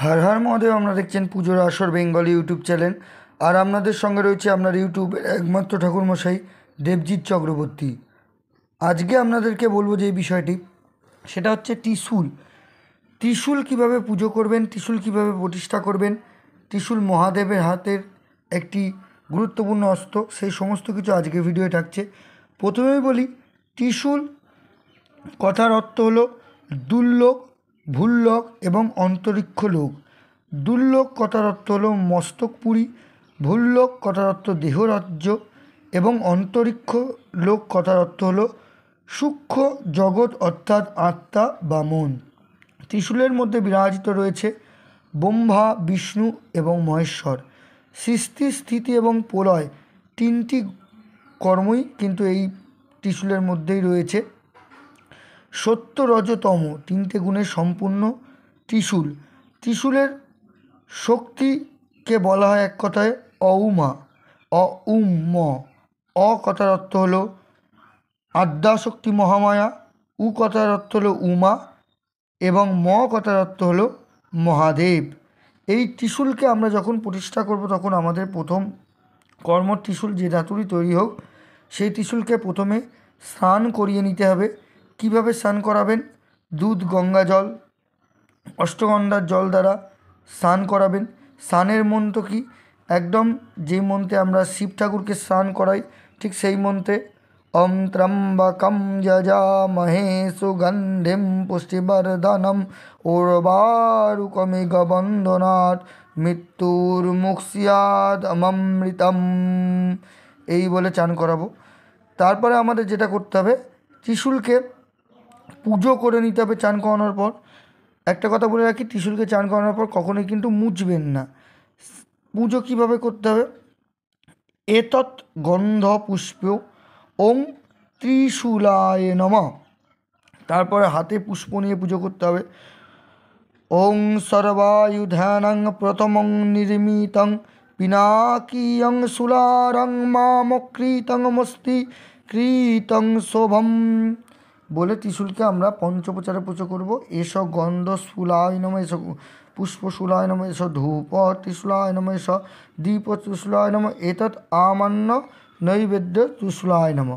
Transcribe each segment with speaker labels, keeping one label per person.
Speaker 1: হার হার মহাদেব আমরা দেখছেন পুজোর আসর বেঙ্গলি ইউটিউব চ্যানেল আর আপনাদের সঙ্গে রয়েছে আপনার ইউটিউবের একমাত্র ঠাকুরমশাই দেবজিৎ চক্রবর্তী আজকে আপনাদেরকে বলবো যে বিষয়টি সেটা হচ্ছে ত্রিশুল ত্রিশুল কিভাবে পুজো করবেন ত্রিশুল কিভাবে প্রতিষ্ঠা করবেন ত্রিশুল মহাদেবের হাতের একটি গুরুত্বপূর্ণ অস্ত্র সেই সমস্ত কিছু আজকে ভিডিওয়ে থাকছে প্রথমেই বলি ত্রিশুল কথার অর্থ হলো দুর্লভ ভুল্লোক এবং অন্তরিক্ষ লোক দুর্লোক কটারত্ব হল মস্তকপুরী ভুল্লোক কটারত্ব দেহরাজ্য এবং অন্তরিক্ষ লোক কটারত্ব হল সূক্ষ্ম জগৎ অর্থাৎ আত্মা বা মন ত্রিশূলের মধ্যে বিরাজিত রয়েছে ব্রহ্মা বিষ্ণু এবং মহেশ্বর সৃষ্টি স্থিতি এবং প্রলয় তিনটি কর্মই কিন্তু এই ত্রিশূলের মধ্যেই রয়েছে সত্য রজতম তিনটে গুণে সম্পূর্ণ ত্রিশূল ত্রিশূলের শক্তিকে বলা হয় এক কথায় অউমা অ উম ম অ কথার অর্থ হল আদ্যাশক্তি মহামায়া উ কথার অর্থ হল উমা এবং ম কথার অর্থ হল মহাদেব এই ত্রিশূলকে আমরা যখন প্রতিষ্ঠা করব তখন আমাদের প্রথম কর্ম ত্রিশূল যে ধাতুরই তৈরি হোক সেই ত্রিশূলকে প্রথমে স্নান করিয়ে নিতে হবে কিভাবে স্নান করাবেন দুধ গঙ্গা জল অষ্টগন্ধার জল দ্বারা স্নান করাবেন স্নানের মন্ত্র কি একদম যে মন্ত্রে আমরা শিব ঠাকুরকে স্নান করাই ঠিক সেই মন্ত্রে অম ত্রম্বকম যজামহে সুগন্ধিম পুষ্টিবর্ধনম ওর্বারুকমিগ গবন্ধনাথ মৃত্যুর মুক্সিয়াদ অমৃতম এই বলে চান করাবো তারপরে আমাদের যেটা করতে হবে ত্রিশুলকে পুজো করে নিতে হবে চান করানোর পর একটা কথা বলে রাখি ত্রিশুলকে চান করানোর পর কখনোই কিন্তু মুছবেন না পুজো কিভাবে করতে হবে এতৎ গন্ধ পুষ্প ওং ত্রিশুলায় নম তারপরে হাতে পুষ্প নিয়ে পুজো করতে হবে ওং সর্বায়ুধানং প্রথমং নির্মিতং পিনাকীয়ং শুলারং মামকৃতং মস্তি কৃতং শোভম বলে ত্রিশুলকে আমরা পঞ্চপ্রচারে পুজো করব এস গন্ধ স্ফুলায় নম এস পুষ্প শুলায় নম এস ধূপ ত্রিশুলায় নম এস দীপ ত্রিশুলায় নম এত আমান্য নৈবেদ্য ত্রিশুলায় নম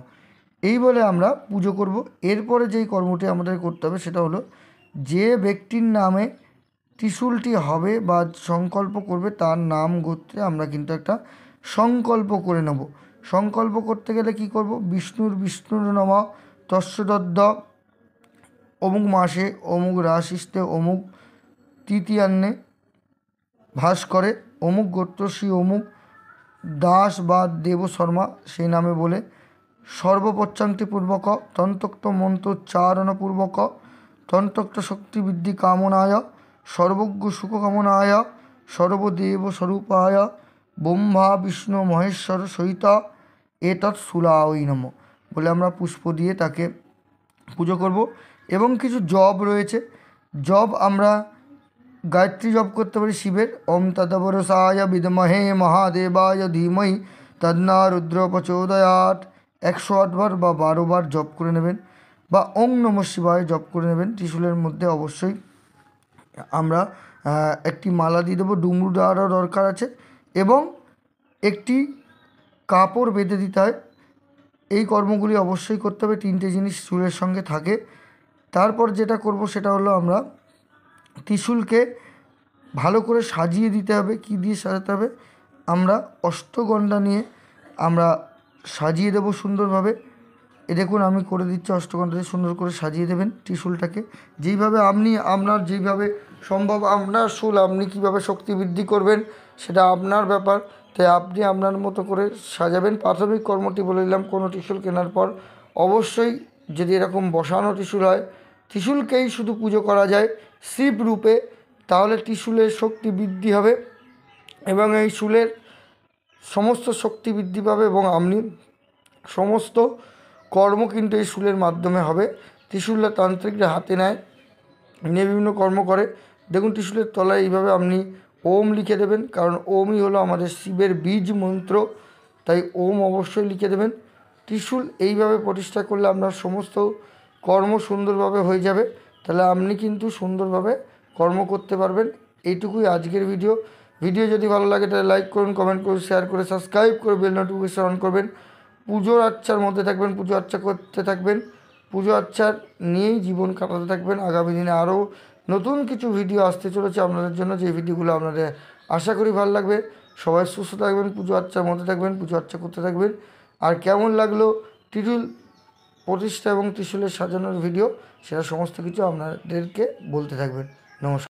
Speaker 1: এই বলে আমরা পুজো করব এরপরে যেই কর্মটি আমাদের করতে হবে সেটা হলো যে ব্যক্তির নামে ত্রিশুলটি হবে বা সংকল্প করবে তার নাম গোত্রে আমরা কিন্তু একটা সংকল্প করে নেব সংকল্প করতে গেলে কি করব বিষ্ণুর বিষ্ণুর নমা তস্যদদ্য অমুক মাসে অমুক রাশিস্তে অমুক তৃতীয়ান্নে ভাস করে অমুক গোত্রশ্রী অমুক দাস বা দেবশর্মা সেই নামে বলে সর্বপচ্ছান্তিপূর্বক তন্তক্ত চারণপূর্বক তন্তক্ত শক্তিবৃদ্ধি কামনায় সর্বজ্ঞ সুখকামনায় সর্বদেব স্বরূপায় ব্রহ্মা বিষ্ণু মহেশ্বর সহিত এতৎ সুলাওই নমঃ বলে আমরা পুষ্প দিয়ে তাকে পুজো করব এবং কিছু জব রয়েছে জব আমরা গায়ত্রী জব করতে পারি শিবের ওম সায় বিদমহে মহাদেবায় ধীমহি তদনা রুদ্র প্রচোদয়াত একশো আটবার বা বারোবার জপ করে নেবেন বা ওং নম শিবায় জপ করে নেবেন ত্রিশুলের মধ্যে অবশ্যই আমরা একটি মালা দিয়ে দেবো ডুমরু দেওয়ারও দরকার আছে এবং একটি কাপড় বেঁধে দিতে হয় এই কর্মগুলি অবশ্যই করতে হবে তিনটে জিনিস চুলের সঙ্গে থাকে তারপর যেটা করব সেটা হলো আমরা ত্রিশুলকে ভালো করে সাজিয়ে দিতে হবে কি দিয়ে সাজাতে হবে আমরা অষ্টগণ্ডা নিয়ে আমরা সাজিয়ে দেব সুন্দরভাবে এ দেখুন আমি করে দিচ্ছি অষ্টকণ্ঠ দিয়ে সুন্দর করে সাজিয়ে দেবেন ত্রিশুলটাকে যেইভাবে আপনি আপনার যেইভাবে সম্ভব আপনার শুল আপনি কিভাবে শক্তি বৃদ্ধি করবেন সেটা আপনার ব্যাপার তাই আপনি আপনার মতো করে সাজাবেন প্রাথমিক কর্মটি বলে দিলাম কোনো ত্রিশুল কেনার পর অবশ্যই যদি এরকম বসানো ত্রিশুল হয় ত্রিশুলকেই শুধু পুজো করা যায় শিব রূপে তাহলে ত্রিশুলের শক্তি বৃদ্ধি হবে এবং এই শুলের সমস্ত শক্তি বৃদ্ধি পাবে এবং আপনি সমস্ত কর্ম কিন্তু এই শুলের মাধ্যমে হবে ত্রিশুল্লা তান্ত্রিকরা হাতে নেয় নিয়ে বিভিন্ন কর্ম করে দেখুন ত্রিশুলের তলায় এইভাবে আপনি ওম লিখে দেবেন কারণ ওমই হলো আমাদের শিবের বীজ মন্ত্র তাই ওম অবশ্যই লিখে দেবেন ত্রিশুল এইভাবে প্রতিষ্ঠা করলে আপনার সমস্ত কর্ম সুন্দরভাবে হয়ে যাবে তাহলে আপনি কিন্তু সুন্দরভাবে কর্ম করতে পারবেন এইটুকুই আজকের ভিডিও ভিডিও যদি ভালো লাগে তাহলে লাইক করুন কমেন্ট করুন শেয়ার করে সাবস্ক্রাইব করে বেল নোটিফিকেশন অন করবেন পুজো আর্চার মধ্যে থাকবেন পুজো আর্চা করতে থাকবেন পুজো আর্চার নিয়েই জীবন কাটাতে থাকবেন আগামী দিনে আরও নতুন কিছু ভিডিও আসতে চলেছে আপনাদের জন্য যে ভিডিওগুলো আপনাদের আশা করি ভালো লাগবে সবাই সুস্থ থাকবেন পুজো আর্চার মধ্যে থাকবেন পুজো আর্চা করতে থাকবেন আর কেমন লাগলো টিটুল প্রতিষ্ঠা এবং ত্রিশুলের সাজানোর ভিডিও সেটা সমস্ত কিছু আপনাদেরকে বলতে থাকবেন নমস্কার